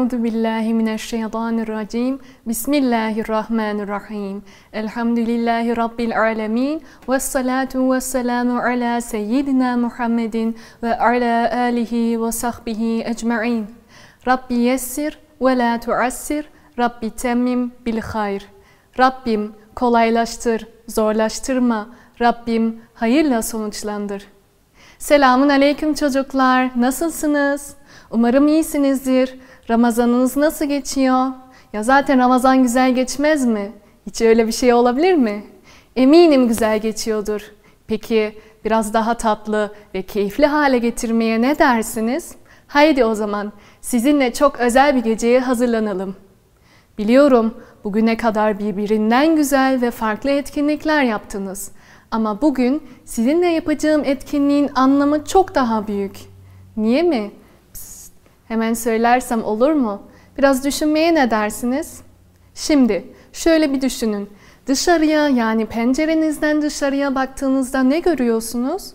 Euzu billahi mineşşeytanirracim. Bismillahirrahmanirrahim. Elhamdülillahi rabbil alamin. Ves salatu ves selamu ala seyyidina Muhammedin ve ala alihi ve sahbihi ecmaîn. Rabbi yessir ve la tuassir. Rabbi temmim bil hayr. Rabbim kolaylaştır, zorlaştırma. Rabbim hayırla sonuçlandır. Selamun aleyküm çocuklar. Nasılsınız? Umarım iyisinizdir. Ramazanınız nasıl geçiyor? Ya zaten Ramazan güzel geçmez mi? Hiç öyle bir şey olabilir mi? Eminim güzel geçiyordur. Peki biraz daha tatlı ve keyifli hale getirmeye ne dersiniz? Haydi o zaman sizinle çok özel bir geceye hazırlanalım. Biliyorum bugüne kadar birbirinden güzel ve farklı etkinlikler yaptınız. Ama bugün sizinle yapacağım etkinliğin anlamı çok daha büyük. Niye mi? Hemen söylersem olur mu? Biraz düşünmeye ne dersiniz? Şimdi şöyle bir düşünün. Dışarıya yani pencerenizden dışarıya baktığınızda ne görüyorsunuz?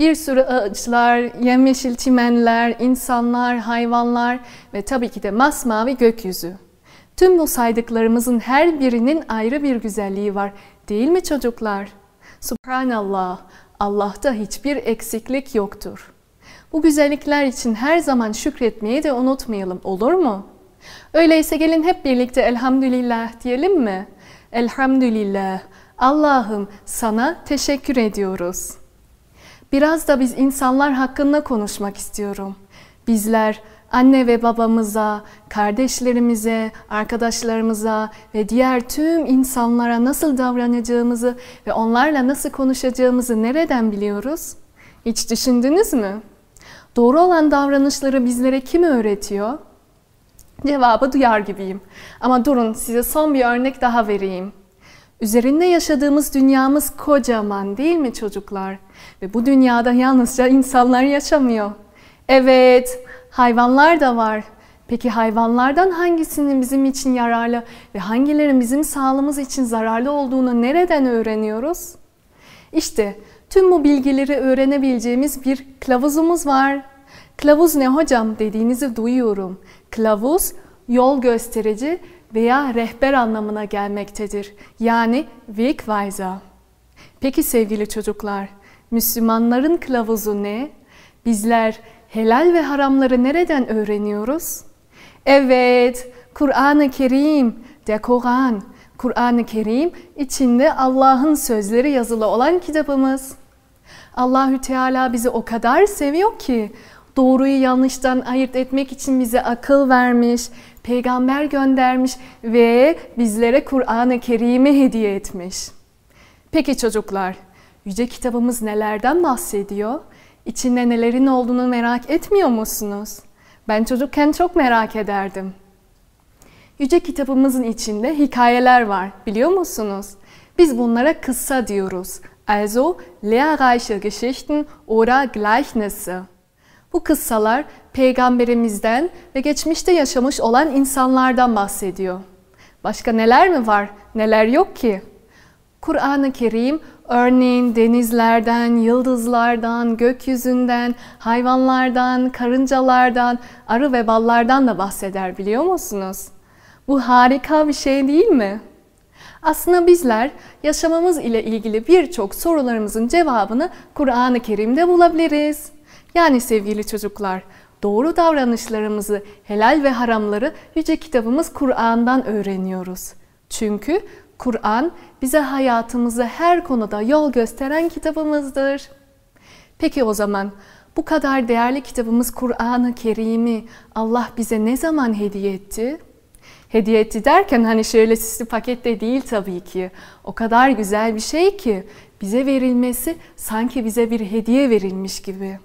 Bir sürü ağaçlar, yemyeşil çimenler, insanlar, hayvanlar ve tabii ki de masmavi gökyüzü. Tüm bu saydıklarımızın her birinin ayrı bir güzelliği var. Değil mi çocuklar? Subhanallah, Allah'ta hiçbir eksiklik yoktur. Bu güzellikler için her zaman şükretmeyi de unutmayalım olur mu? Öyleyse gelin hep birlikte elhamdülillah diyelim mi? Elhamdülillah. Allah'ım sana teşekkür ediyoruz. Biraz da biz insanlar hakkında konuşmak istiyorum. Bizler anne ve babamıza, kardeşlerimize, arkadaşlarımıza ve diğer tüm insanlara nasıl davranacağımızı ve onlarla nasıl konuşacağımızı nereden biliyoruz? Hiç düşündünüz mü? Doğru olan davranışları bizlere kim öğretiyor? Cevabı duyar gibiyim. Ama durun size son bir örnek daha vereyim. Üzerinde yaşadığımız dünyamız kocaman değil mi çocuklar? Ve bu dünyada yalnızca insanlar yaşamıyor. Evet, hayvanlar da var. Peki hayvanlardan hangisinin bizim için yararlı ve hangilerin bizim sağlığımız için zararlı olduğunu nereden öğreniyoruz? İşte Tüm bu bilgileri öğrenebileceğimiz bir kılavuzumuz var. Kılavuz ne hocam dediğinizi duyuyorum. Kılavuz yol gösterici veya rehber anlamına gelmektedir. Yani Wegweiser. Peki sevgili çocuklar, Müslümanların kılavuzu ne? Bizler helal ve haramları nereden öğreniyoruz? Evet, Kur'an-ı Kerim, der Kur'an. Kur'an-ı Kerim içinde Allah'ın sözleri yazılı olan kitabımız. Allahü Teala bizi o kadar seviyor ki doğruyu yanlıştan ayırt etmek için bize akıl vermiş, peygamber göndermiş ve bizlere Kur'an-ı Kerim'i hediye etmiş. Peki çocuklar, yüce kitabımız nelerden bahsediyor? İçinde nelerin olduğunu merak etmiyor musunuz? Ben çocukken çok merak ederdim. Yüce kitabımızın içinde hikayeler var biliyor musunuz? Biz bunlara kıssa diyoruz. Also lehrreiche Geschichten oder Gleichnisse. Bu kıssalar peygamberimizden ve geçmişte yaşamış olan insanlardan bahsediyor. Başka neler mi var, neler yok ki? Kur'an-ı Kerim örneğin denizlerden, yıldızlardan, gökyüzünden, hayvanlardan, karıncalardan, arı ve ballardan da bahseder biliyor musunuz? Bu harika bir şey değil mi? Aslında bizler yaşamamız ile ilgili birçok sorularımızın cevabını Kur'an-ı Kerim'de bulabiliriz. Yani sevgili çocuklar, doğru davranışlarımızı, helal ve haramları yüce kitabımız Kur'an'dan öğreniyoruz. Çünkü Kur'an bize hayatımızı her konuda yol gösteren kitabımızdır. Peki o zaman bu kadar değerli kitabımız Kur'an-ı Kerim'i Allah bize ne zaman hediye etti? hediye etti derken hani şöyle süslü pakette değil tabii ki. O kadar güzel bir şey ki bize verilmesi sanki bize bir hediye verilmiş gibi.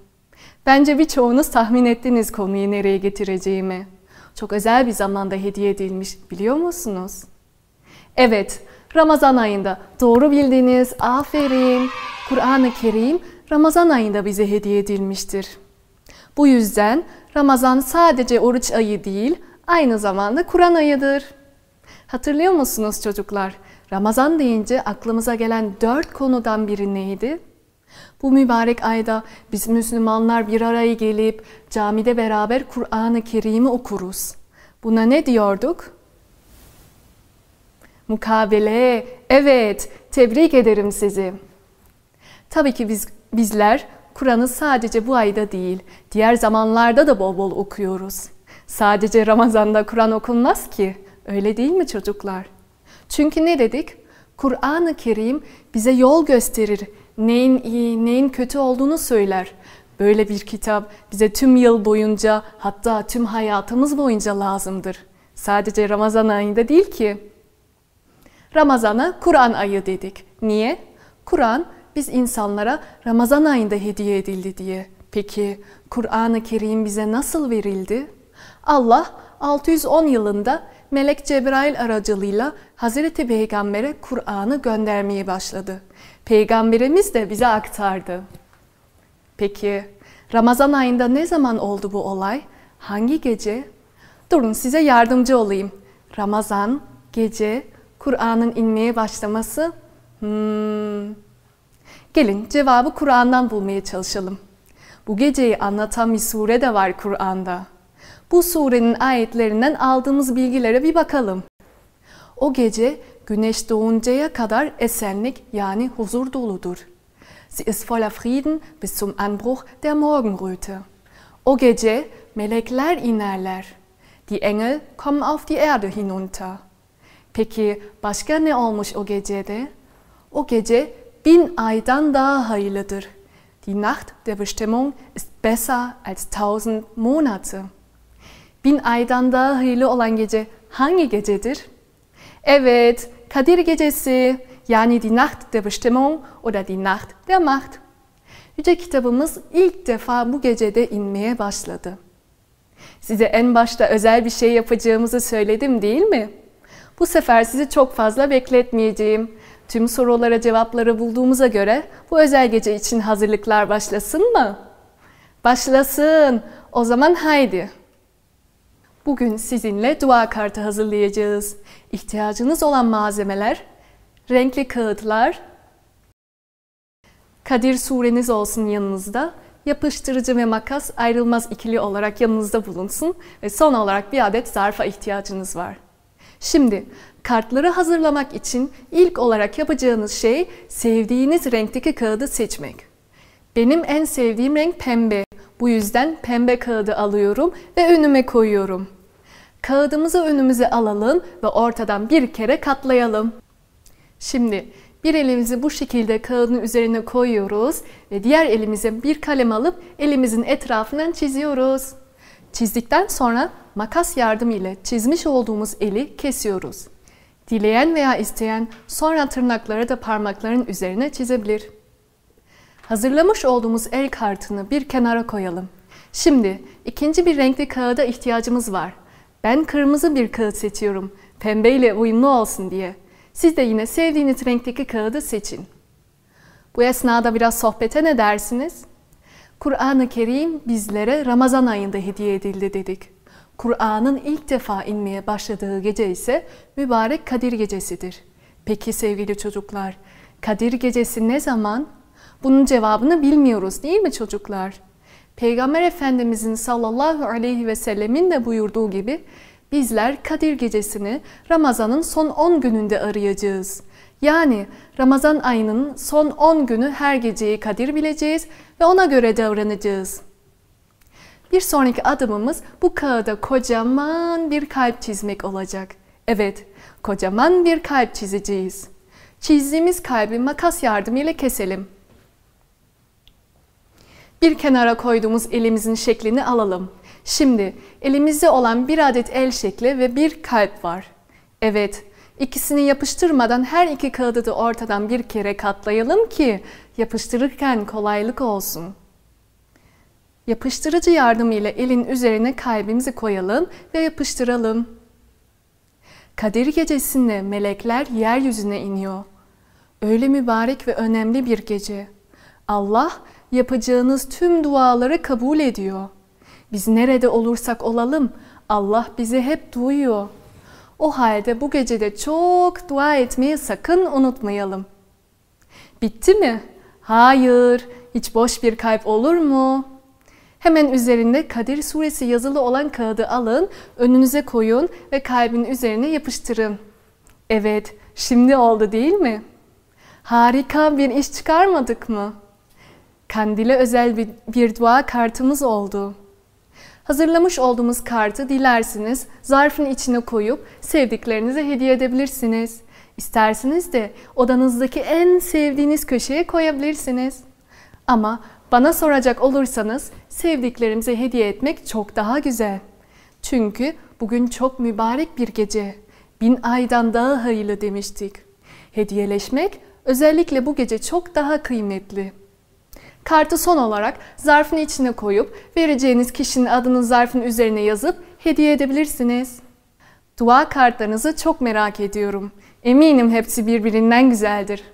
Bence birçoğunuz tahmin ettiniz konuyu nereye getireceğimi. Çok özel bir zamanda hediye edilmiş biliyor musunuz? Evet, Ramazan ayında doğru bildiniz. Aferin. Kur'an-ı Kerim Ramazan ayında bize hediye edilmiştir. Bu yüzden Ramazan sadece oruç ayı değil, aynı zamanda Kur'an ayıdır. Hatırlıyor musunuz çocuklar? Ramazan deyince aklımıza gelen dört konudan biri neydi? Bu mübarek ayda biz Müslümanlar bir araya gelip camide beraber Kur'an-ı Kerim'i okuruz. Buna ne diyorduk? Mukabele, evet, tebrik ederim sizi. Tabii ki biz bizler Kur'an'ı sadece bu ayda değil, diğer zamanlarda da bol bol okuyoruz. Sadece Ramazan'da Kur'an okunmaz ki. Öyle değil mi çocuklar? Çünkü ne dedik? Kur'an-ı Kerim bize yol gösterir. Neyin iyi, neyin kötü olduğunu söyler. Böyle bir kitap bize tüm yıl boyunca hatta tüm hayatımız boyunca lazımdır. Sadece Ramazan ayında değil ki. Ramazan'a Kur'an ayı dedik. Niye? Kur'an biz insanlara Ramazan ayında hediye edildi diye. Peki Kur'an-ı Kerim bize nasıl verildi? Allah 610 yılında Melek Cebrail aracılığıyla Hazreti Peygamber'e Kur'an'ı göndermeye başladı. Peygamberimiz de bize aktardı. Peki Ramazan ayında ne zaman oldu bu olay? Hangi gece? Durun size yardımcı olayım. Ramazan, gece, Kur'an'ın inmeye başlaması. Hmm. Gelin cevabı Kur'an'dan bulmaya çalışalım. Bu geceyi anlatan bir sure de var Kur'an'da. Bu surenin ayetlerinden aldığımız bilgilere bir bakalım. O gece güneş doğuncaya kadar esenlik yani huzur doludur. Sie ist voller Frieden bis zum Anbruch der Morgenröte. O gece melekler inerler. Die Engel kommen auf die Erde hinunter. Peki başka ne olmuş o gecede? O gece bin aydan daha hayırlıdır. Die Nacht der Bestimmung ist besser als tausend Monate bin aydan daha hayırlı olan gece hangi gecedir? Evet, Kadir Gecesi yani die Nacht der Bestimmung oder die Nacht der Macht. Yüce kitabımız ilk defa bu gecede inmeye başladı. Size en başta özel bir şey yapacağımızı söyledim değil mi? Bu sefer sizi çok fazla bekletmeyeceğim. Tüm sorulara cevapları bulduğumuza göre bu özel gece için hazırlıklar başlasın mı? Başlasın. O zaman haydi. Bugün sizinle dua kartı hazırlayacağız. İhtiyacınız olan malzemeler, renkli kağıtlar, Kadir sureniz olsun yanınızda, yapıştırıcı ve makas ayrılmaz ikili olarak yanınızda bulunsun ve son olarak bir adet zarfa ihtiyacınız var. Şimdi kartları hazırlamak için ilk olarak yapacağınız şey sevdiğiniz renkteki kağıdı seçmek. Benim en sevdiğim renk pembe. Bu yüzden pembe kağıdı alıyorum ve önüme koyuyorum. Kağıdımızı önümüze alalım ve ortadan bir kere katlayalım. Şimdi bir elimizi bu şekilde kağıdın üzerine koyuyoruz ve diğer elimize bir kalem alıp elimizin etrafından çiziyoruz. Çizdikten sonra makas yardımı ile çizmiş olduğumuz eli kesiyoruz. Dileyen veya isteyen sonra tırnakları da parmakların üzerine çizebilir. Hazırlamış olduğumuz el kartını bir kenara koyalım. Şimdi ikinci bir renkli kağıda ihtiyacımız var. Ben kırmızı bir kağıt seçiyorum. Pembe ile uyumlu olsun diye. Siz de yine sevdiğiniz renkteki kağıdı seçin. Bu esnada biraz sohbete ne dersiniz? Kur'an-ı Kerim bizlere Ramazan ayında hediye edildi dedik. Kur'an'ın ilk defa inmeye başladığı gece ise mübarek Kadir gecesidir. Peki sevgili çocuklar, Kadir gecesi ne zaman? Bunun cevabını bilmiyoruz değil mi çocuklar? Peygamber Efendimizin sallallahu aleyhi ve sellemin de buyurduğu gibi bizler Kadir Gecesini Ramazan'ın son 10 gününde arayacağız. Yani Ramazan ayının son 10 günü her geceyi Kadir bileceğiz ve ona göre davranacağız. Bir sonraki adımımız bu kağıda kocaman bir kalp çizmek olacak. Evet, kocaman bir kalp çizeceğiz. Çizdiğimiz kalbi makas yardımıyla keselim. Bir kenara koyduğumuz elimizin şeklini alalım. Şimdi elimizde olan bir adet el şekli ve bir kalp var. Evet, ikisini yapıştırmadan her iki kağıdı da ortadan bir kere katlayalım ki yapıştırırken kolaylık olsun. Yapıştırıcı yardımıyla elin üzerine kalbimizi koyalım ve yapıştıralım. Kadir gecesinde melekler yeryüzüne iniyor. Öyle mübarek ve önemli bir gece. Allah yapacağınız tüm duaları kabul ediyor. Biz nerede olursak olalım Allah bizi hep duyuyor. O halde bu gecede çok dua etmeyi sakın unutmayalım. Bitti mi? Hayır, hiç boş bir kalp olur mu? Hemen üzerinde Kadir Suresi yazılı olan kağıdı alın, önünüze koyun ve kalbin üzerine yapıştırın. Evet, şimdi oldu değil mi? Harika bir iş çıkarmadık mı?'' Kandile özel bir, bir dua kartımız oldu. Hazırlamış olduğumuz kartı dilersiniz zarfın içine koyup sevdiklerinize hediye edebilirsiniz. İsterseniz de odanızdaki en sevdiğiniz köşeye koyabilirsiniz. Ama bana soracak olursanız sevdiklerimize hediye etmek çok daha güzel. Çünkü bugün çok mübarek bir gece. Bin aydan daha hayırlı demiştik. Hediyeleşmek özellikle bu gece çok daha kıymetli.'' Kartı son olarak zarfın içine koyup vereceğiniz kişinin adını zarfın üzerine yazıp hediye edebilirsiniz. Dua kartlarınızı çok merak ediyorum. Eminim hepsi birbirinden güzeldir.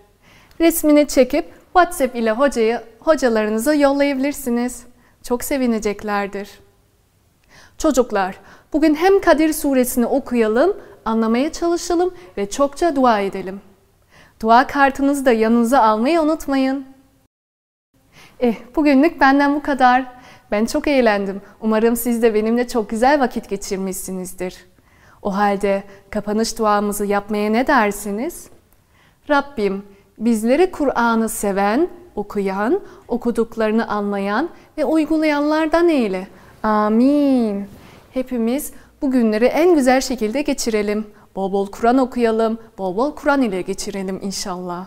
Resmini çekip WhatsApp ile hocayı, hocalarınıza yollayabilirsiniz. Çok sevineceklerdir. Çocuklar, bugün hem Kadir suresini okuyalım, anlamaya çalışalım ve çokça dua edelim. Dua kartınızı da yanınıza almayı unutmayın. Eh, bugünlük benden bu kadar. Ben çok eğlendim. Umarım siz de benimle çok güzel vakit geçirmişsinizdir. O halde kapanış duamızı yapmaya ne dersiniz? Rabbim bizleri Kur'an'ı seven, okuyan, okuduklarını anlayan ve uygulayanlardan eyle. Amin. Hepimiz bu günleri en güzel şekilde geçirelim. Bol bol Kur'an okuyalım, bol bol Kur'an ile geçirelim inşallah.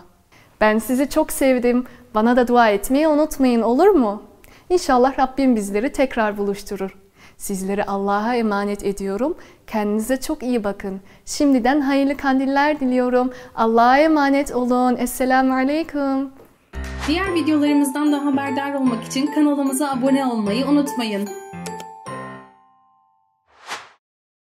Ben sizi çok sevdim. Bana da dua etmeyi unutmayın olur mu? İnşallah Rabbim bizleri tekrar buluşturur. Sizleri Allah'a emanet ediyorum. Kendinize çok iyi bakın. Şimdiden hayırlı kandiller diliyorum. Allah'a emanet olun. Esselamu Aleyküm. Diğer videolarımızdan da haberdar olmak için kanalımıza abone olmayı unutmayın.